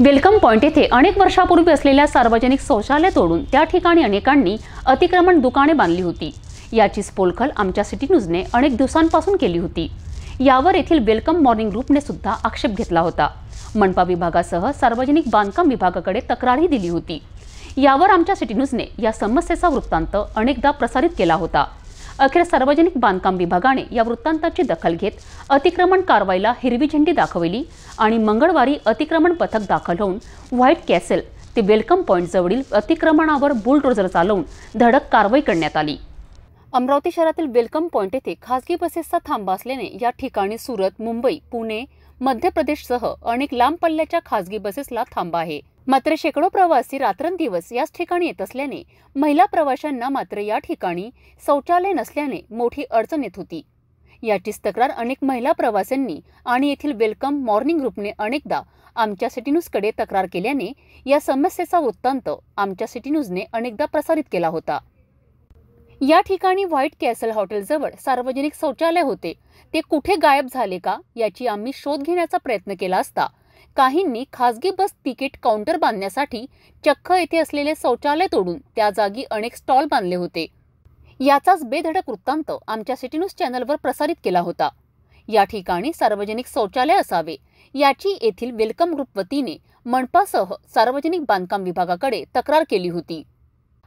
welcome point येथे अनेक वर्षापूर्वी असलेल्या सार्वजनिक शौचालय तोडून त्या ठिकाणी अनेकांनी अतिक्रमण दुकाने बांधली होती याचीच पोलखल आमच्या सिटी न्यूजने अनेक दिवसांपासून केली होती यावर येथील वेलकम मॉर्निंग ग्रुपने सुद्धा आक्षेप घेतला होता मनपा विभागासह सार्वजनिक बांधकाम विभागाकडे तक्रारही दिली होती यावर आमच्या सिटी न्यूजने या समस्येचा वृत्तांत अनेकदा प्रसारित केला होता अखेर सार्वजनिक बांधकाम विभागाने या वृत्तांताची दखल घेत अतिक्रमण कारवाईला हिरवी झेंडी दाखवली आणि मंगळवारी अतिक्रमण पथक दाखल होऊन व्हाईट कॅसेल ते वेलकम जवळील अतिक्रमणावर बुलडोजर चालवून धडक कारवाई करण्यात आली अमरावती शहरातील वेलकम पॉईंट येथे खासगी बसेसचा थांबा असल्याने या ठिकाणी सुरत मुंबई पुणे मध्य प्रदेशसह अनेक लांब पल्ल्याच्या खासगी बसेसला थांबा आहे मात्र शेकडो प्रवासी रात्रंदिवस याच ठिकाणी येत असल्याने महिला प्रवाशांना मात्र या ठिकाणी शौचालय नसल्याने मोठी अडचण येत होती याचीच तक्रार अनेक महिला प्रवाशांनी आणि येथील वेलकम मॉर्निंग ग्रुपने अनेकदा आमच्या सिटी न्यूजकडे तक्रार केल्याने या समस्येचा वृत्तांत आमच्या सिटी न्यूजने अनेकदा प्रसारित केला होता या ठिकाणी व्हाईट कॅसल हॉटेलजवळ सार्वजनिक शौचालय होते ते कुठे गायब झाले का याची आम्ही शोध घेण्याचा प्रयत्न केला असता काहींनी खासगी बस तिकीट काउंटर बांधण्यासाठी चक्क येथे असलेले शौचालय तोडून त्या जागी अनेक स्टॉल बांधले होते याचाच बेधडक वृत्तांत आमच्या सिटी न्यूज चॅनलवर प्रसारित केला होता या ठिकाणी सार्वजनिक शौचालय असावे याची येथील वेलकम ग्रुप वतीने मनपासह सार्वजनिक बांधकाम विभागाकडे तक्रार केली होती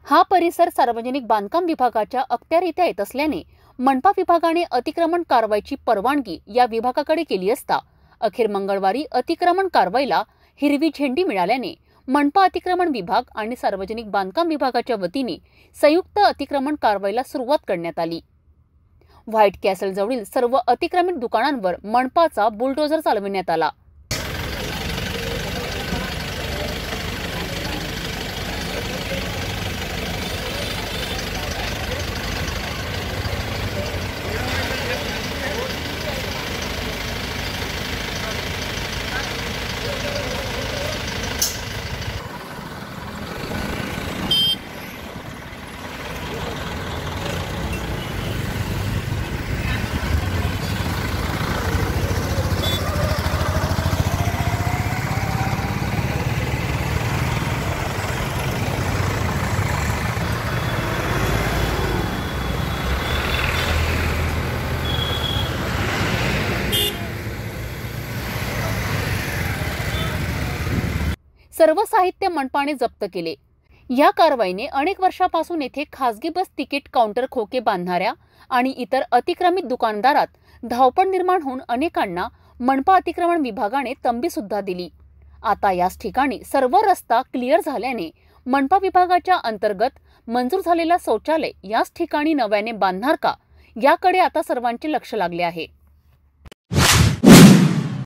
हा परिसर सार्वजनिक बांधकाम विभागाच्या अखत्यारित्या येत असल्याने मनपा विभागाने अतिक्रमण कारवाईची परवानगी या विभागाकडे केली असता अखेर मंगळवारी अतिक्रमण कारवाईला हिरवी झेंडी मिळाल्याने मनपा अतिक्रमण विभाग आणि सार्वजनिक बांधकाम विभागाच्या वतीने संयुक्त अतिक्रमण कारवाईला सुरुवात करण्यात आली व्हाईट कॅसलजवळील सर्व अतिक्रमित दुकानांवर मनपाचा बुलडोझर चालविण्यात आला सर्व साहित्य मनपाने जप्त केले या कारवाईने अनेक वर्षापासून येथे खासगी बस तिकीट काउंटर खोके बांधणाऱ्या आणि इतर अतिक्रमित दुकानदारात धावपळ निर्माण होऊन अनेकांना मनपा अतिक्रमण विभागाने तंबी सुद्धा दिली आता याच ठिकाणी सर्व रस्ता क्लिअर झाल्याने मनपा विभागाच्या अंतर्गत मंजूर झालेला शौचालय याच ठिकाणी नव्याने बांधणार का याकडे आता सर्वांचे लक्ष लागले आहे